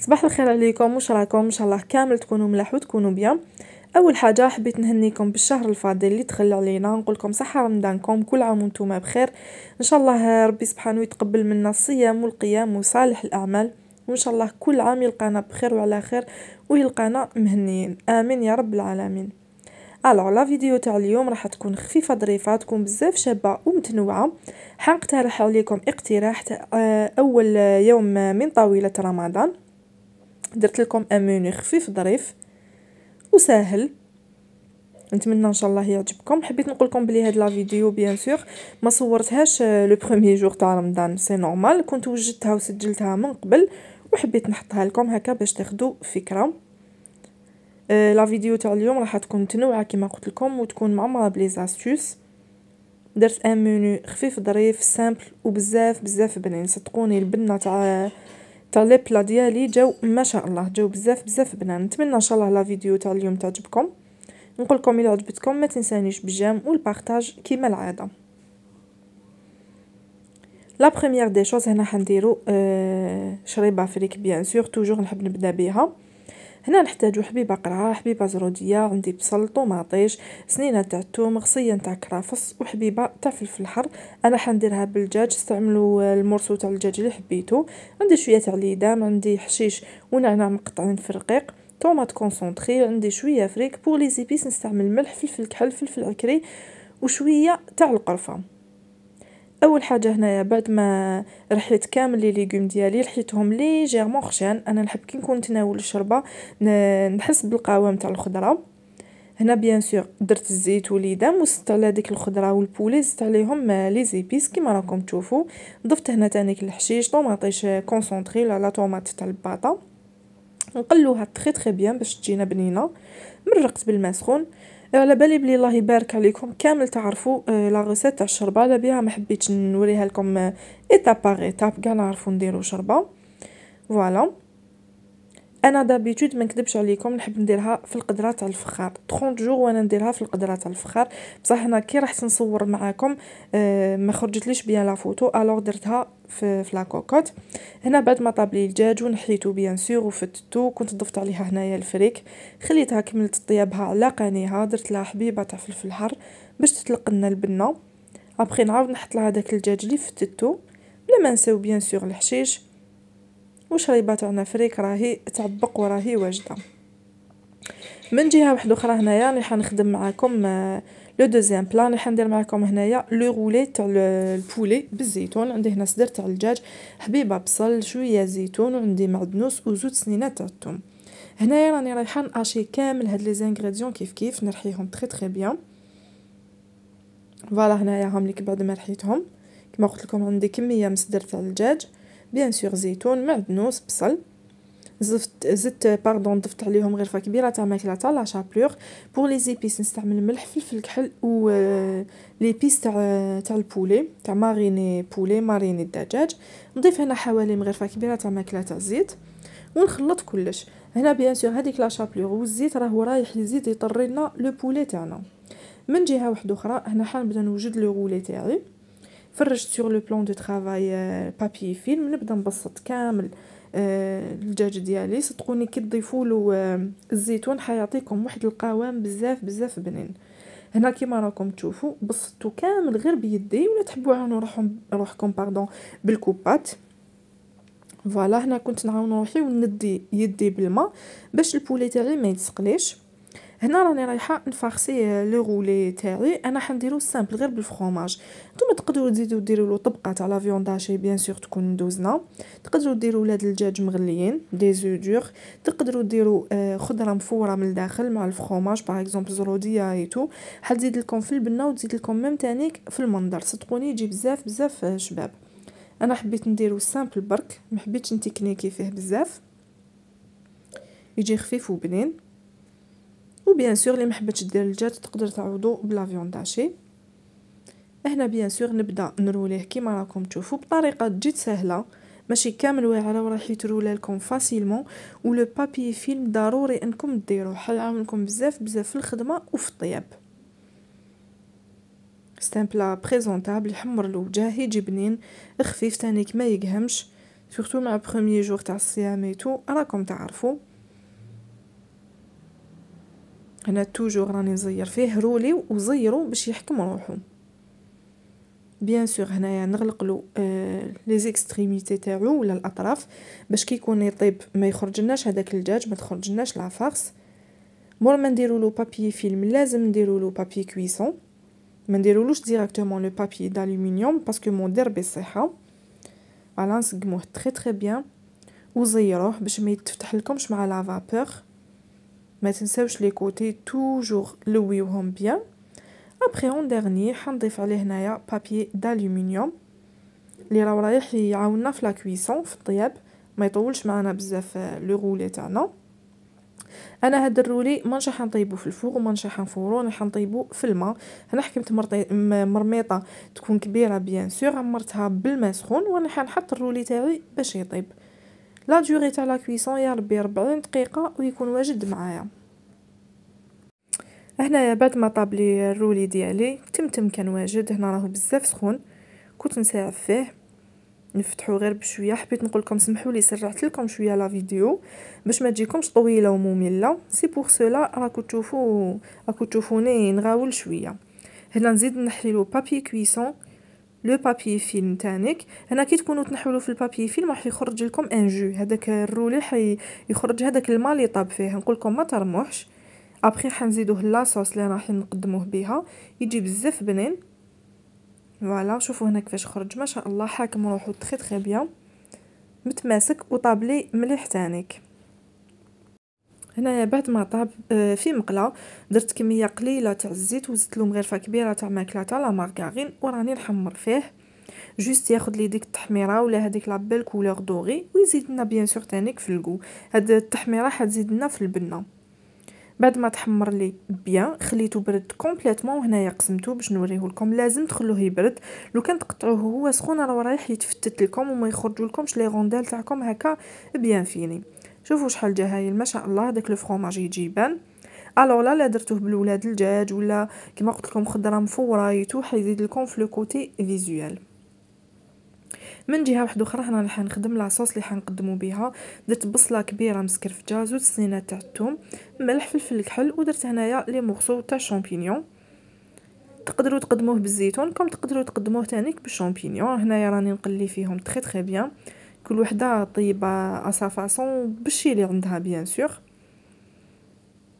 صباح الخير عليكم وش راكم ان شاء الله كامل تكونوا ملاح وتكونوا بيان اول حاجه حبيت نهنيكم بالشهر الفاضل اللي تخلى علينا نقول لكم صحه رمضانكم كل عام وانتم بخير ان شاء الله ربي سبحانه يتقبل منا الصيام والقيام وصالح الاعمال وان شاء الله كل عام يلقانا بخير وعلى خير ويلقانا مهنيين امين يا رب العالمين الو لا فيديو تاع اليوم راح تكون خفيفه ظريفه تكون بزاف شابه ومتنوعه حنقترح عليكم اقتراح آه، اول يوم من طويله رمضان درت لكم اموني خفيف ظريف وسهل نتمنى ان شاء الله يعجبكم حبيت نقول لكم بلي هاد لا فيديو بيان سور ما صورتهاش لو بروميير جور تاع رمضان سي نورمال كنت وجدتها وسجلتها من قبل وحبيت نحطها لكم هكا باش تاخذوا فكره آه، لا فيديو تاع اليوم راح تكون متنوعه كما قلت لكم وتكون معمره بلي زاستوس درت ان منيو خفيف ظريف سامبل وبزاف بزاف بنين صدقوني البنه تاع تاع لي بلا ديالي جاو ما شاء الله جاو بزاف بزاف بنان نتمنى ان شاء الله لا فيديو تاع اليوم تعجبكم نقول لكم الى عجبتكم ما تنسانيش بالجيم والبارطاج كيما العاده لا بروميير دي شوز هنا حنديرو آه، شريبه فريك بيان سور توجور نحب نبدا بها هنا نحتاجو حبيبه قرعه حبيبه زروديه عندي بصل طوماطيش سنينه تاع الثوم غصيه تاع كرافس وحبيبه تاع فلفل حر انا حنديرها بالدجاج استعملوا المرسو تاع الدجاج اللي حبيتو عندي شويه تاع ليدام عندي حشيش ونعناع مقطعين في رقيق طوماط كونسونطري عندي شويه فريك بور لي زيبيس نستعمل ملح فلفل كحل فلفل عكري وشويه تاع القرفه اول حاجه هنايا بعد ما رحيت كامل لي ليغوم ديالي رحيتهم ليجيرمون خشان انا نحب كي نكون نتناول الشربه نحس بالقوام تاع الخضره هنا بيان سور درت الزيت واليدام وزدت على ديك الخضره والبولي زدت عليهم لي زيبيس كيما راكم تشوفوا ضفت هنا تاني الحشيش طوماطيش كونسونطري لا طوماط تاع الباطا نقلوها تري تري بيان باش تجينا بنينه مرقت بالماء سخون على بالي بلي الله يبارك عليكم كامل تعرفوا آه، لا غوسيت تاع الشربه على بيها ما حبيتش نوريها لكم ايتاب باغ ايتاب كاع نعرفوا نديروا شربه فوالا انا دابيتود ما نكذبش عليكم نحب نديرها في القدره تاع الفخار 30 جور وانا نديرها في القدره تاع الفخار بصح انا كي رحت نصور معاكم آه، ما خرجتليش بيان لا فوتو الوغ درتها في في لاكوكوت هنا بعد ما طاب لي الدجاج ونحيتو بيان سور وفتتو كنت ضفت عليها هنايا الفريك خليتها كملت طيابها على قانيها درت لها حبيبه تاع فلفل الحر باش تطلق لنا البنه ابخي نعاود نحط لها داك الدجاج اللي فتتو بلا ما نساو بيان سور الحشيش وشريبه تاعنا فريك راهي تعبق وراهي واجده من جهه واحده اخرى هنايا راني حنخدم معاكم آه، لو دوزيام بلا راح ندير معكم هنايا لو غولي تاع البولي بالزيتون عندي هنا صدر تاع الدجاج حبيبه بصل شويه زيتون وعندي معدنوس وزوج سنينات تاع الثوم هنايا راني رايحه نقاشي كامل هاد لي زانغريديون كيف كيف نرحيهم تري تري بيان فوالا هنايا لك بعد ما رحيتهم كما قلت لكم عندي كميه مصدر تاع الدجاج بيان سور زيتون معدنوس بصل زدت باردون ضفت عليهم غرفه كبيره تاع ماكله تاع لا شابلوغ بور لي زيبيس نستعمل ملح فلفل كحل و ليبيس آه، تاع آه، تاع البولي تاع ماريني بولي ماريني الدجاج نضيف هنا حوالي مغرفه كبيره تاع ماكله تاع الزيت ونخلط كلش هنا بيان سور هذيك لا شابلور والزيت راهو رايح يزيد يطري لنا لو بولي تاعنا من جهه واحده اخرى هنا نبدا نوجد لو غولي تاعي فرجت سور لو بلون دو ترافاي بابي فيلم نبدا نبسط كامل آه، الدجاج ديالي صدقوني كي تضيفوا له آه، الزيتون حيعطيكم واحد القوام بزاف بزاف بنين هنا كيما راكم تشوفوا بسطتو كامل غير بيدي ولا تحبوا عاونوا روحكم روحكم باردون بالكوبات فوالا هنا كنت نعاون روحي وندي يدي بالماء باش البولي تاعي ما يتسقليش هنا راني رايحه نفارسي لو رولي تاعي انا حنديرو سامبل غير بالفرماج نتوما تقدروا تزيدوا ديروا له طبقه تاع لا فيون داشي بيان سور تكون دوزنا تقدروا ديروا ولاد الدجاج مغليين دي زو دور تقدروا ديروا آه, خضره مفوره من الداخل مع الفرماج باغ اكزومبل زروديه ايتو حتزيد لكم في البنه وتزيد لكم ميم تانيك في المنظر صدقوني يجي بزاف بزاف آه, شباب انا حبيت نديرو سامبل برك ما حبيتش نتكنيكي فيه بزاف يجي خفيف وبنين بيان سور اللي محبتش دير الجات تقدر تعوضو بلا فيون داشي هنا بيان سور نبدا نروليه كيما راكم تشوفوا بطريقه جد سهله ماشي كامل واعره وراح يترولا لكم فاسيلمون ولو بابي فيلم ضروري انكم ديروه عاونكم بزاف بزاف في الخدمه وفي الطياب ستامبلا بريزونطابل يحمر الوجه يجي بنين خفيف تانيك ما يقهمش سورتو مع بروميي جور تاع الصيام راكم تعرفوا انا توجور راني نزير فيه رولي وزيرو باش يحكم روحو بيان سور هنايا نغلق له آه لي زيكستريميتي تاعو ولا الاطراف باش كي يكون يطيب ما يخرجلناش هذاك الدجاج ما تخرجلناش لا فارس مور ما نديرو له بابي فيلم لازم نديرو له بابي كويسون ما نديرولوش ديريكتومون لو بابي دالومنيوم باسكو مضر بالصحه فوالا نسقموه تري تري بيان وزيروه باش ما يتفتح لكمش مع لا فابور ما تنساوش لي كوتي توجور لويوهم بيان ابري اون ديرني حنضيف عليه هنايا بابي دالومنيوم لي راه رايح يعاوننا في لا كويسون في الطياب ما يطولش معنا بزاف لو رولي تاعنا انا هاد الرولي مانش حنطيبو في الفوق ومانش حنفورو انا حنطيبو في الماء هنا حكمت مرميطه تكون كبيره بيان سور عمرتها بالماء سخون وانا حنحط الرولي تاعي باش يطيب لا دوري تاع لا كويسون يا ربي 40 دقيقه ويكون واجد معايا هنايا بعد ما طاب لي الرولي ديالي تمتم كان واجد هنا راهو بزاف سخون كنت نساعد فيه نفتحو غير بشويه حبيت نقول لكم سمحوا لي سرعت لكم شويه لا فيديو باش ما تجيكمش طويله وممله سي بور سولا راكو تشوفوا راكو تشوفوني نغاول شويه هنا نزيد نحلي لو بابي كويسون لو بابي فيلم تانيك هنا كي تكونوا تنحولوا في البابي فيلم راح يخرج لكم ان جو هذاك الرولي حي يخرج هذاك الماء اللي طاب فيه نقول لكم ما ترموحش ابخي حنزيدوه لاصوص اللي راح نقدموه بها يجي بزاف بنين فوالا شوفوا هنا كيفاش خرج ما شاء الله حاكم روحو تخي تخي بيان متماسك وطابلي مليح تانيك هنايا بعد ما طاب آه، في مقله درت كميه قليله تاع الزيت وزدت لهم غرفه كبيره تاع ماكله تاع لا مارغارين وراني نحمر فيه جوست ياخذ لي ديك التحميره ولا هذيك بيل كولور دوغي ويزيد لنا بيان سور تانيك في الكو هاد التحميره حتزيد لنا في البنه بعد ما تحمر لي بيان خليته برد كومبليتوم وهنايا قسمته باش نوريه لكم لازم تخلوه يبرد لو كان تقطعوه هو سخون راه رايح يتفتت لكم وما يخرجوا لكمش لي غوندال تاعكم هكا بيان فيني شوفوا شحال جا هايل ما شاء الله داك لو فروماج يجي بان الوغ لا لا درتوه بالولاد الدجاج ولا كما قلت لكم خضره مفوره يتو حيزيد لكم في لو كوتي فيزوال من جهه واحده اخرى هنا راح نخدم لاصوص اللي حنقدموا بها درت بصله كبيره مسكرفجه زوج سنينات تاع الثوم ملح فلفل كحل ودرت هنايا لي مورسو تاع شامبينيون تقدروا تقدموه بالزيتون كم تقدروا تقدموه تانيك بالشامبينيون هنايا راني نقلي فيهم تري تري بيان كل وحده طيبه اسا فاصون بالشي اللي عندها بيان سور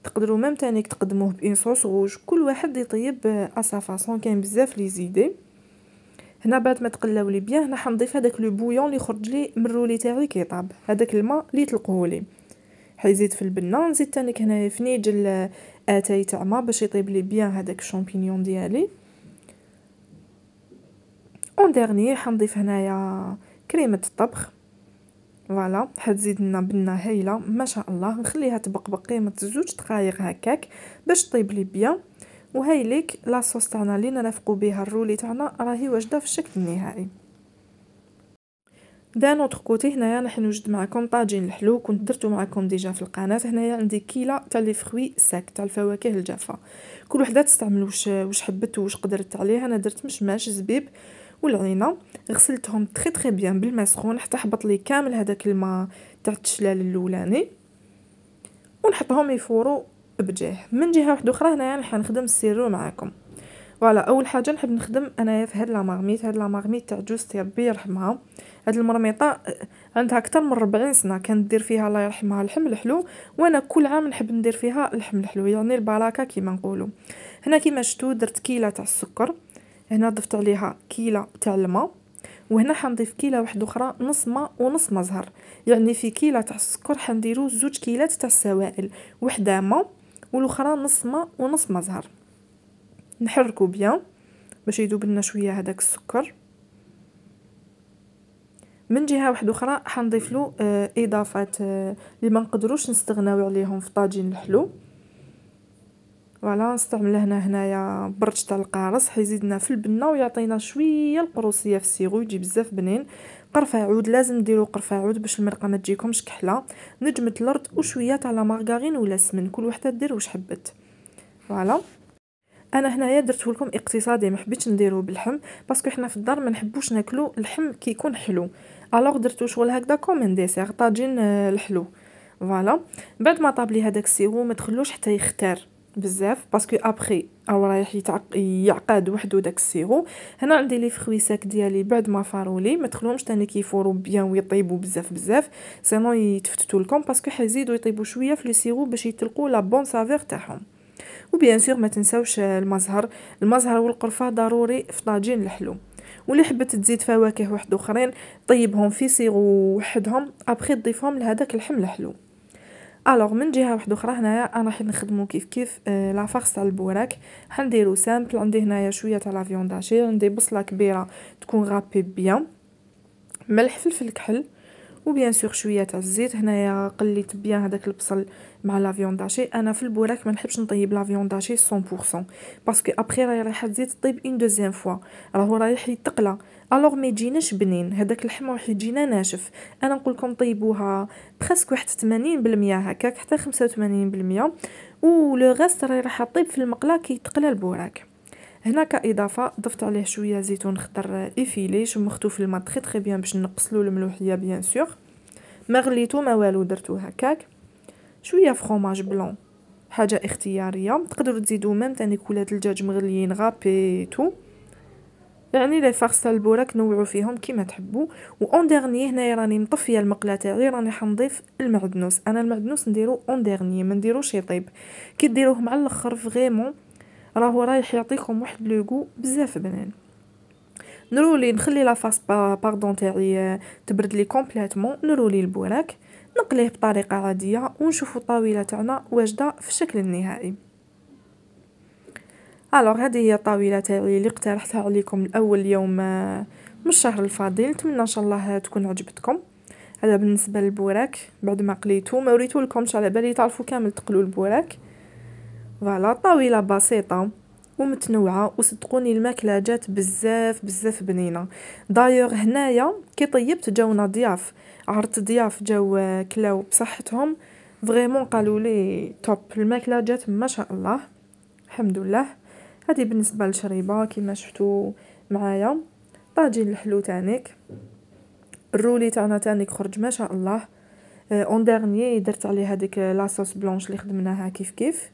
تقدروا ميم تانيك تقدموه بان صوص غوج كل واحد يطيب اسا فاصون كاين بزاف لي زيدي هنا بعد ما تقلاو لي بيان هنا حنضيف هذاك لو بويون اللي خرج لي من الرولي تاعي كيطاب هذاك الماء اللي طلقوه لي حيزيد في البنه نزيد تانيك هنايا نيجل اتاي تاع ما باش يطيب لي بيان هذاك الشامبينيون ديالي اون ديرني حنضيف هنايا كريمه الطبخ فوالا زيد لنا بنه هايله ما شاء الله نخليها تبقبق قيمه زوج دقائق هكاك باش طيب لي بيان وهاي ليك لاصوص تاعنا اللي نرافقوا بها الرولي تاعنا راهي واجده في الشكل النهائي دان اوتر كوتي هنايا راح نوجد معكم طاجين الحلو كنت درتو معكم ديجا في القناه هنايا عندي كيله تاع لي فروي ساك تاع الفواكه الجافه كل وحده تستعمل واش واش حبت واش قدرت عليه انا درت مشماش زبيب والعينه غسلتهم تري تري بيان بالماء سخون حتى حبط لي كامل هذاك الماء تاع التشلال الاولاني ونحطهم يفوروا بجاه من جهه واحده اخرى هنايا يعني حنخدم السيرو معاكم فوالا اول حاجه نحب نخدم انايا في هاد لا مارميت هاد لا مارميت تاع جوستي ربي يرحمها هاد المرميطه آه، عندها اكثر من 40 سنه كانت دير فيها الله يرحمها اللحم الحلو وانا كل عام نحب ندير فيها اللحم الحلو يعني البلاكه كيما نقولوا هنا كيما شفتوا درت كيله تاع السكر هنا ضفت عليها كيلة تاع الماء وهنا حنضيف كيلة واحدة اخرى نص ماء ونص مزهر يعني في كيلة تاع السكر حنديرو زوج كيلات تاع السوائل وحده ماء والاخرى نص ماء ونص مزهر نحركو بيان باش يذوب لنا شويه هذاك السكر من جهه واحده اخرى حنضيف له آه، اضافات اللي آه، ما نقدروش نستغناو عليهم في طاجين الحلو فوالا نستعمل هنا هنايا برج تاع القارص حيزيدنا في البنه ويعطينا شويه القروسيه في السيغو يجي بزاف بنين قرفه عود لازم ديروا قرفه عود باش المرقه ما تجيكمش كحله نجمه الارض وشويه تاع لا مارغارين ولا سمن كل وحده دير واش حبت فوالا انا هنايا درت لكم اقتصادي ما حبيتش نديرو باللحم باسكو حنا في الدار ما نحبوش ناكلو اللحم كيكون حلو الوغ درتو شغل هكذا كوم ديسير طاجين آه، الحلو فوالا بعد ما طابلي هذاك السيغو ما تخلوش حتى يختار بزاف باسكو ابخي او رايح يعقد وحدو داك السيرو هنا عندي لي ساك ديالي بعد ما فارولي ما تخلوهمش تاني كيفورو بيان ويطيبوا بزاف بزاف سينو يتفتتوا لكم باسكو حيزيدوا يطيبوا شويه في لو سيرو باش يتلقوا لا بون سافير تاعهم وبيان سور ما تنساوش المزهر المزهر والقرفه ضروري في طاجين الحلو واللي حبت تزيد فواكه واحد اخرين طيبهم في سيرو وحدهم ابخي تضيفهم لهذاك الحم الحلو الوغ من جهه واحده اخرى هنايا انا راح نخدمو كيف كيف آه، لا فارس تاع البوراك حنديرو سامبل عندي هنايا شويه تاع لا داشي عندي بصله كبيره تكون غابي بيان ملح فلفل كحل وبيان سور شويه تاع الزيت هنايا قليت بيان هذاك البصل مع لا فيون داشي انا في البوراك ما نحبش نطيب لا فيون داشي 100% باسكو ابخي راهي رايحه تزيد طيب اون دوزيام فوا راهو رايح يتقلى الوغ ما يجيناش بنين هذاك اللحم راح يجينا ناشف انا نقول لكم طيبوها بريسك واحد 80% هكاك حتى 85% و لو غاست راهي راح طيب في المقله كيتقلى البوراك هنا كاضافه ضفت عليه شويه زيتون خضر افيلي شمختو في الماء تري تري بيان باش نقصلو الملوحيه بيان سور ما غليتو ما والو درتو هكاك شويه فخوماج بلون حاجه اختياريه تقدروا تزيدوا ميم تاني كولات الدجاج مغليين غابي تو يعني لي فارس البوراك نوعوا فيهم كيما تحبوا اون ديرني هنايا راني مطفيه المقله تاعي راني حنضيف المعدنوس انا المعدنوس نديرو اون ديرني ما نديروش يطيب كي ديروه مع الاخر فريمون راهو رايح يعطيكم واحد لوغو بزاف بنان نرولي نخلي لافاس باردون تاعي آه، تبرد لي كومبليتوم نرولي البوراك نقليه بطريقه عاديه ونشوف الطاوله تاعنا واجده في الشكل النهائي الوغ هذه هي الطاوله تاعي اللي اقترحتها عليكم الاول يوم آه، من الشهر الفاضل نتمنى ان شاء الله تكون عجبتكم هذا بالنسبه للبوراك بعد ما قليته ما وريتولكمش لكمش على بالي تعرفوا كامل تقلوا البوراك فوالا طاوله بسيطه ومتنوعه وصدقوني الماكله جات بزاف بزاف بنينه دايوغ هنايا كي طيبت جاونا ضياف عرضت ضياف جاو كلاو بصحتهم فريمون قالوا لي توب الماكله جات ما شاء الله الحمد لله هذه بالنسبه للشريبه كما شفتوا معايا طاجين الحلو تانيك الرولي تاعنا تانيك خرج ما شاء الله أه، اون ديرني درت عليه هذيك لاصوص بلونش اللي خدمناها كيف كيف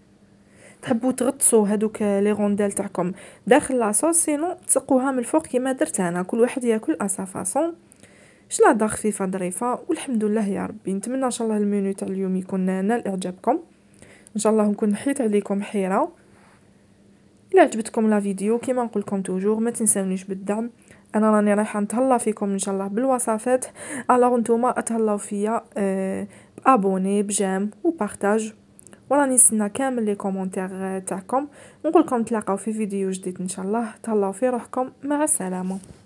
تحبوا تغطسوا هذوك لي رونديل تاعكم داخل لاصوص سينو تسقوها من الفوق كيما درت انا كل واحد ياكل اسا فاصون شلاضه خفيفه ظريفه والحمد لله يا ربي نتمنى ان شاء الله المنيو تاع اليوم يكون نال اعجابكم ان شاء الله نكون حيت عليكم حيره الا عجبتكم لا فيديو كيما نقول لكم توجور ما تنساونيش بالدعم انا راني رايحه نتهلا فيكم ان شاء الله بالوصفات الوغ نتوما اتهلاو فيا أه بابوني بجام وبارطاج وراني نستنى كامل لي كومونتير آه، تاعكم نقولكم نتلاقاو في فيديو جديد ان شاء الله تهلاو في روحكم مع السلامه